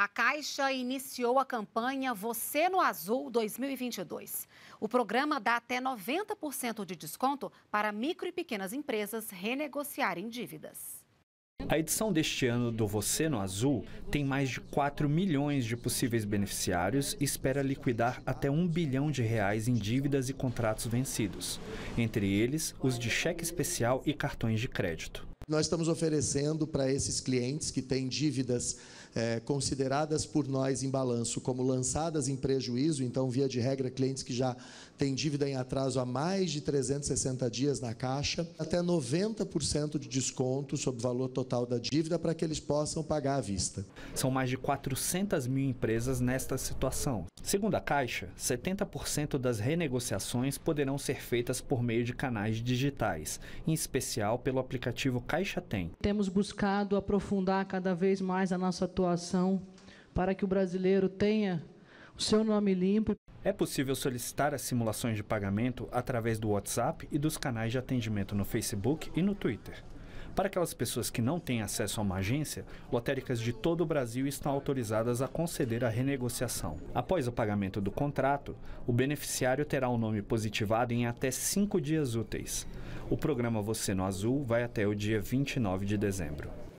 A Caixa iniciou a campanha Você no Azul 2022. O programa dá até 90% de desconto para micro e pequenas empresas renegociarem dívidas. A edição deste ano do Você no Azul tem mais de 4 milhões de possíveis beneficiários e espera liquidar até 1 bilhão de reais em dívidas e contratos vencidos, entre eles os de cheque especial e cartões de crédito nós estamos oferecendo para esses clientes que têm dívidas é, consideradas por nós em balanço como lançadas em prejuízo, então, via de regra, clientes que já têm dívida em atraso há mais de 360 dias na caixa, até 90% de desconto sobre o valor total da dívida para que eles possam pagar à vista. São mais de 400 mil empresas nesta situação. Segundo a Caixa, 70% das renegociações poderão ser feitas por meio de canais digitais, em especial pelo aplicativo Caixa Caixa tem? Temos buscado aprofundar cada vez mais a nossa atuação para que o brasileiro tenha o seu nome limpo. É possível solicitar as simulações de pagamento através do WhatsApp e dos canais de atendimento no Facebook e no Twitter. Para aquelas pessoas que não têm acesso a uma agência, lotéricas de todo o Brasil estão autorizadas a conceder a renegociação. Após o pagamento do contrato, o beneficiário terá o um nome positivado em até cinco dias úteis. O programa Você no Azul vai até o dia 29 de dezembro.